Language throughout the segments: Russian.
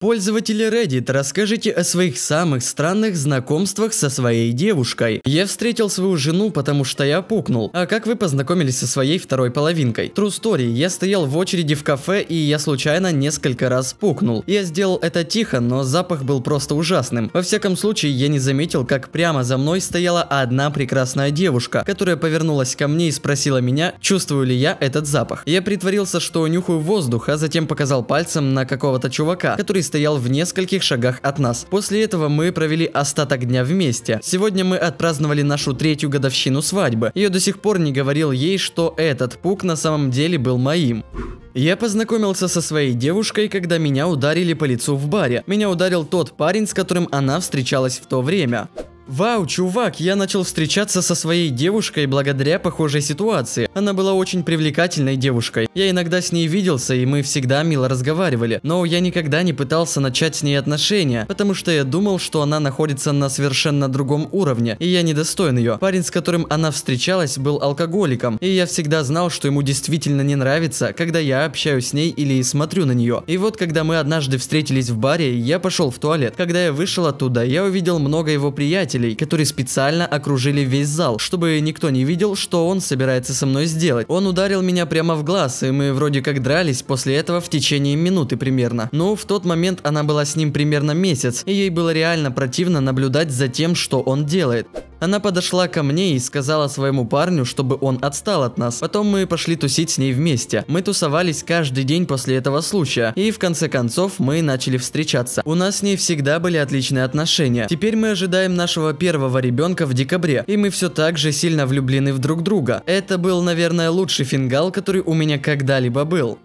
Пользователи Reddit, расскажите о своих самых странных знакомствах со своей девушкой. Я встретил свою жену, потому что я пукнул. А как вы познакомились со своей второй половинкой? True story, я стоял в очереди в кафе и я случайно несколько раз пукнул. Я сделал это тихо, но запах был просто ужасным. Во всяком случае, я не заметил, как прямо за мной стояла одна прекрасная девушка, которая повернулась ко мне и спросила меня, чувствую ли я этот запах. Я притворился, что нюхаю воздух, а затем показал пальцем на какого-то чувака, который стоял в нескольких шагах от нас. После этого мы провели остаток дня вместе. Сегодня мы отпраздновали нашу третью годовщину свадьбы. Я до сих пор не говорил ей, что этот пук на самом деле был моим. Я познакомился со своей девушкой, когда меня ударили по лицу в баре. Меня ударил тот парень, с которым она встречалась в то время. Вау, чувак, я начал встречаться со своей девушкой благодаря похожей ситуации. Она была очень привлекательной девушкой. Я иногда с ней виделся, и мы всегда мило разговаривали. Но я никогда не пытался начать с ней отношения, потому что я думал, что она находится на совершенно другом уровне, и я недостоин ее. Парень, с которым она встречалась, был алкоголиком, и я всегда знал, что ему действительно не нравится, когда я общаюсь с ней или смотрю на нее. И вот, когда мы однажды встретились в баре, я пошел в туалет. Когда я вышел оттуда, я увидел много его приятелей, наблюдателей, которые специально окружили весь зал, чтобы никто не видел, что он собирается со мной сделать. Он ударил меня прямо в глаз, и мы вроде как дрались после этого в течение минуты примерно. Но в тот момент она была с ним примерно месяц, и ей было реально противно наблюдать за тем, что он делает. Она подошла ко мне и сказала своему парню, чтобы он отстал от нас. Потом мы пошли тусить с ней вместе. Мы тусовались каждый день после этого случая. И в конце концов мы начали встречаться. У нас с ней всегда были отличные отношения. Теперь мы ожидаем нашего первого ребенка в декабре. И мы все так же сильно влюблены в друг друга. Это был, наверное, лучший фингал, который у меня когда-либо был.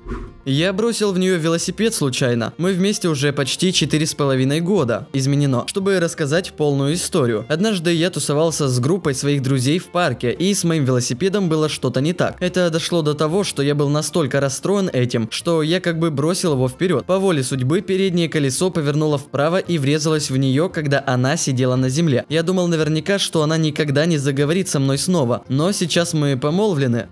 Я бросил в нее велосипед случайно. Мы вместе уже почти четыре с половиной года. Изменено. Чтобы рассказать полную историю. Однажды я тусовался с группой своих друзей в парке, и с моим велосипедом было что-то не так. Это дошло до того, что я был настолько расстроен этим, что я как бы бросил его вперед. По воле судьбы переднее колесо повернуло вправо и врезалось в нее, когда она сидела на земле. Я думал наверняка, что она никогда не заговорит со мной снова. Но сейчас мы помолвлены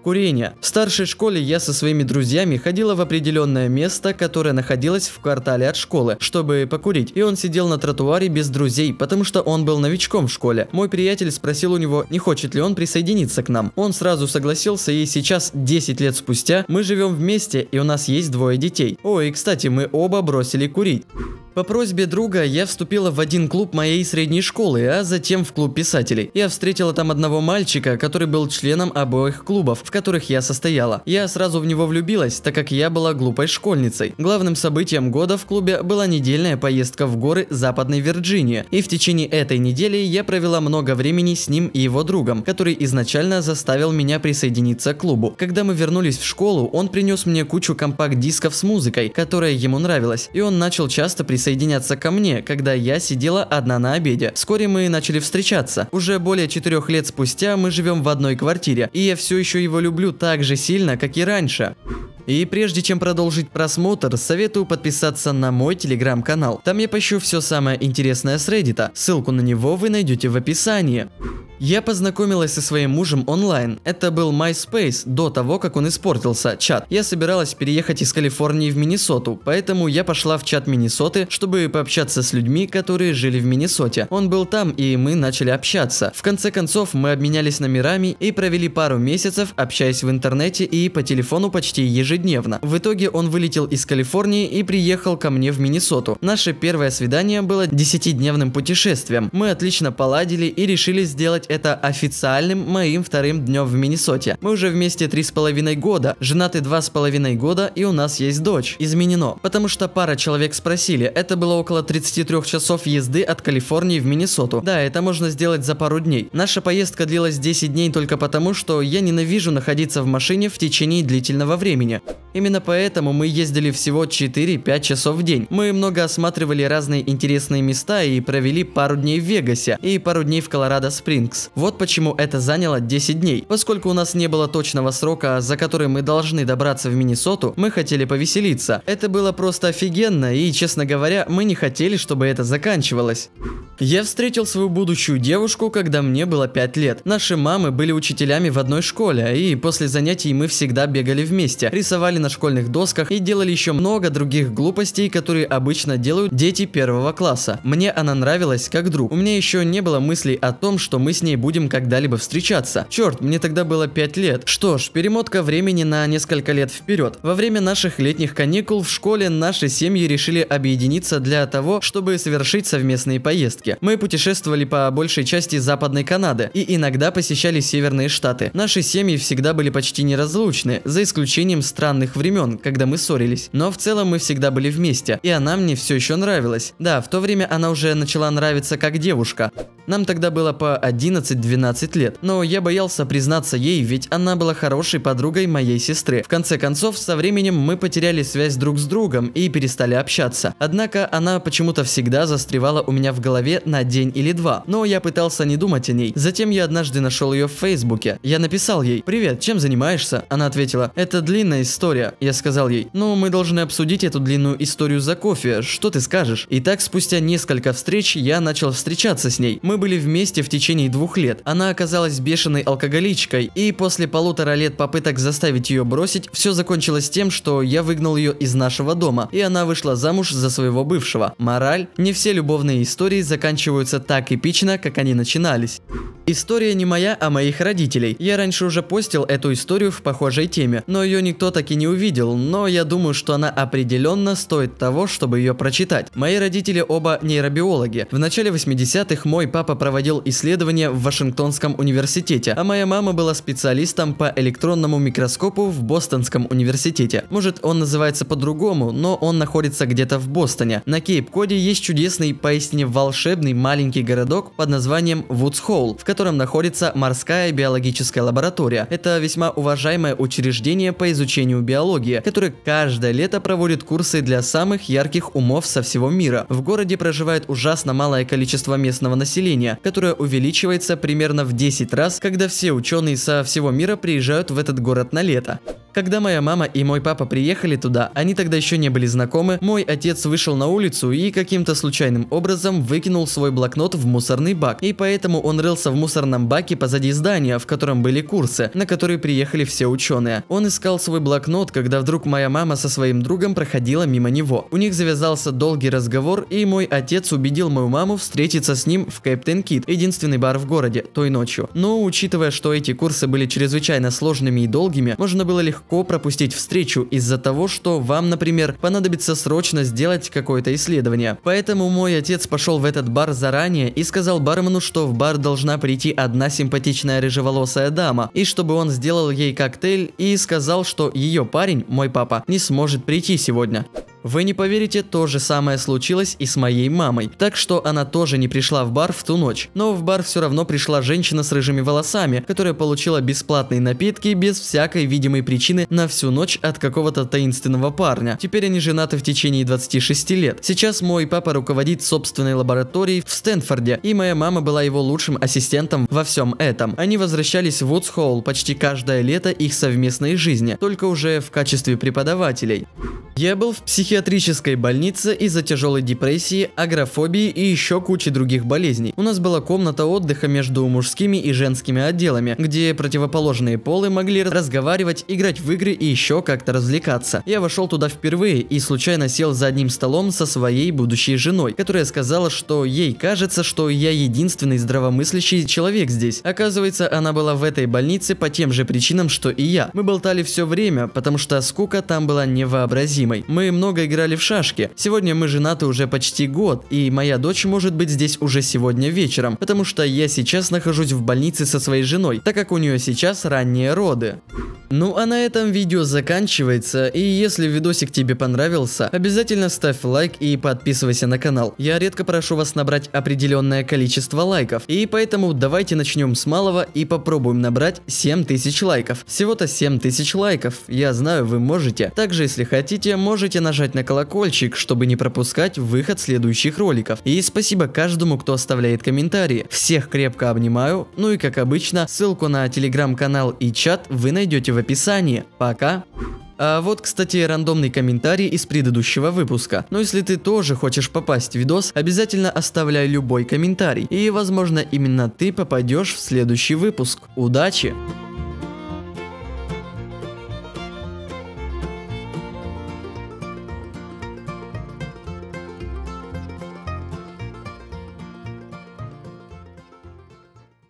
курения. В старшей школе я со своими друзьями ходила в определенное место, которое находилось в квартале от школы, чтобы покурить, и он сидел на тротуаре без друзей, потому что он был новичком в школе. Мой приятель спросил у него, не хочет ли он присоединиться к нам. Он сразу согласился, и сейчас, 10 лет спустя, мы живем вместе, и у нас есть двое детей. О, и кстати, мы оба бросили курить. По просьбе друга я вступила в один клуб моей средней школы, а затем в клуб писателей. Я встретила там одного мальчика, который был членом обоих клубов, в которых я состояла. Я сразу в него влюбилась, так как я была глупой школьницей. Главным событием года в клубе была недельная поездка в горы Западной Вирджинии, и в течение этой недели я провела много времени с ним и его другом, который изначально заставил меня присоединиться к клубу. Когда мы вернулись в школу, он принес мне кучу компакт-дисков с музыкой, которая ему нравилась, и он начал часто присоединяться присоединяться ко мне, когда я сидела одна на обеде. Вскоре мы начали встречаться. Уже более четырех лет спустя мы живем в одной квартире, и я все еще его люблю так же сильно, как и раньше. И прежде чем продолжить просмотр, советую подписаться на мой телеграм-канал. Там я пощу все самое интересное с Reddit. Ссылку на него вы найдете в описании. Я познакомилась со своим мужем онлайн. Это был MySpace до того, как он испортился, чат. Я собиралась переехать из Калифорнии в Миннесоту, поэтому я пошла в чат Миннесоты, чтобы пообщаться с людьми, которые жили в Миннесоте. Он был там, и мы начали общаться. В конце концов, мы обменялись номерами и провели пару месяцев, общаясь в интернете и по телефону почти ежедневно. В итоге он вылетел из Калифорнии и приехал ко мне в Миннесоту. Наше первое свидание было 10-дневным путешествием. Мы отлично поладили и решили сделать это официальным моим вторым днем в Миннесоте. Мы уже вместе три с половиной года, женаты два с половиной года и у нас есть дочь. Изменено. Потому что пара человек спросили, это было около 33 часов езды от Калифорнии в Миннесоту. Да, это можно сделать за пару дней. Наша поездка длилась 10 дней только потому, что я ненавижу находиться в машине в течение длительного времени. Именно поэтому мы ездили всего 4-5 часов в день. Мы много осматривали разные интересные места и провели пару дней в Вегасе и пару дней в Колорадо Спрингс. Вот почему это заняло 10 дней. Поскольку у нас не было точного срока, за который мы должны добраться в Миннесоту, мы хотели повеселиться. Это было просто офигенно и, честно говоря, мы не хотели, чтобы это заканчивалось. Я встретил свою будущую девушку, когда мне было 5 лет. Наши мамы были учителями в одной школе, и после занятий мы всегда бегали вместе, рисовали на школьных досках и делали еще много других глупостей, которые обычно делают дети первого класса. Мне она нравилась как друг. У меня еще не было мыслей о том, что мы с ней будем когда-либо встречаться. Черт, мне тогда было 5 лет. Что ж, перемотка времени на несколько лет вперед. Во время наших летних каникул в школе наши семьи решили объединиться для того, чтобы совершить совместные поездки. Мы путешествовали по большей части Западной Канады и иногда посещали Северные Штаты. Наши семьи всегда были почти неразлучны, за исключением странных школьных времен, когда мы ссорились. Но в целом мы всегда были вместе, и она мне все еще нравилась. Да, в то время она уже начала нравиться как девушка. Нам тогда было по 11-12 лет, но я боялся признаться ей, ведь она была хорошей подругой моей сестры. В конце концов, со временем мы потеряли связь друг с другом и перестали общаться. Однако она почему-то всегда застревала у меня в голове на день или два, но я пытался не думать о ней. Затем я однажды нашел ее в фейсбуке. Я написал ей «Привет, чем занимаешься?» Она ответила «Это длинная история, моря. Я сказал ей, ну мы должны обсудить эту длинную историю за кофе, что ты скажешь? И так спустя несколько встреч я начал встречаться с ней. Мы были вместе в течение двух лет. Она оказалась бешеной алкоголичкой, и после полутора лет попыток заставить ее бросить, все закончилось тем, что я выгнал ее из нашего дома, и она вышла замуж за своего бывшего. Мораль? Не все любовные истории заканчиваются так эпично, как они начинались. История не моя, а моих родителей. Я раньше уже постил эту историю в похожей теме, но ее никто так и не увидел, но я думаю, что она определенно стоит того, чтобы ее прочитать. Мои родители оба нейробиологи. В начале 80-х мой папа проводил исследования в Вашингтонском университете, а моя мама была специалистом по электронному микроскопу в Бостонском университете. Может, он называется по-другому, но он находится где-то в Бостоне. На Кейп-Коде есть чудесный, поистине волшебный маленький городок под названием Вудс-Холл, в котором котором находится морская биологическая лаборатория. Это весьма уважаемое учреждение по изучению биологии, которое каждое лето проводит курсы для самых ярких умов со всего мира. В городе проживает ужасно малое количество местного населения, которое увеличивается примерно в 10 раз, когда все ученые со всего мира приезжают в этот город на лето. Когда моя мама и мой папа приехали туда, они тогда еще не были знакомы, мой отец вышел на улицу и каким-то случайным образом выкинул свой блокнот в мусорный бак. И поэтому он рылся в мусорном баке позади здания, в котором были курсы, на которые приехали все ученые. Он искал свой блокнот, когда вдруг моя мама со своим другом проходила мимо него. У них завязался долгий разговор, и мой отец убедил мою маму встретиться с ним в Кэптен Кит, единственный бар в городе, той ночью. Но учитывая, что эти курсы были чрезвычайно сложными и долгими, можно было легко легко пропустить встречу из-за того, что вам, например, понадобится срочно сделать какое-то исследование. Поэтому мой отец пошел в этот бар заранее и сказал бармену, что в бар должна прийти одна симпатичная рыжеволосая дама, и чтобы он сделал ей коктейль и сказал, что ее парень, мой папа, не сможет прийти сегодня. Вы не поверите, то же самое случилось и с моей мамой, так что она тоже не пришла в бар в ту ночь. Но в бар все равно пришла женщина с рыжими волосами, которая получила бесплатные напитки без всякой видимой причины на всю ночь от какого-то таинственного парня. Теперь они женаты в течение 26 лет. Сейчас мой папа руководит собственной лабораторией в Стэнфорде, и моя мама была его лучшим ассистентом во всем этом. Они возвращались в Вудсхолл почти каждое лето их совместной жизни, только уже в качестве преподавателей. Я был в психиатрии психиатрической больнице из-за тяжелой депрессии, агрофобии и еще кучи других болезней. У нас была комната отдыха между мужскими и женскими отделами, где противоположные полы могли разговаривать, играть в игры и еще как-то развлекаться. Я вошел туда впервые и случайно сел за одним столом со своей будущей женой, которая сказала, что ей кажется, что я единственный здравомыслящий человек здесь. Оказывается, она была в этой больнице по тем же причинам, что и я. Мы болтали все время, потому что скука там была невообразимой. Мы много много играли в шашки. Сегодня мы женаты уже почти год, и моя дочь может быть здесь уже сегодня вечером, потому что я сейчас нахожусь в больнице со своей женой, так как у нее сейчас ранние роды. Ну а на этом видео заканчивается, и если видосик тебе понравился, обязательно ставь лайк и подписывайся на канал. Я редко прошу вас набрать определенное количество лайков, и поэтому давайте начнем с малого и попробуем набрать 7000 лайков. Всего-то 7000 лайков, я знаю вы можете. Также если хотите, можете нажать нажать на колокольчик, чтобы не пропускать выход следующих роликов. И спасибо каждому, кто оставляет комментарии. Всех крепко обнимаю, ну и как обычно, ссылку на телеграм-канал и чат вы найдете в описании. Пока! А вот, кстати, рандомный комментарий из предыдущего выпуска. Но ну, если ты тоже хочешь попасть в видос, обязательно оставляй любой комментарий. И, возможно, именно ты попадешь в следующий выпуск. Удачи!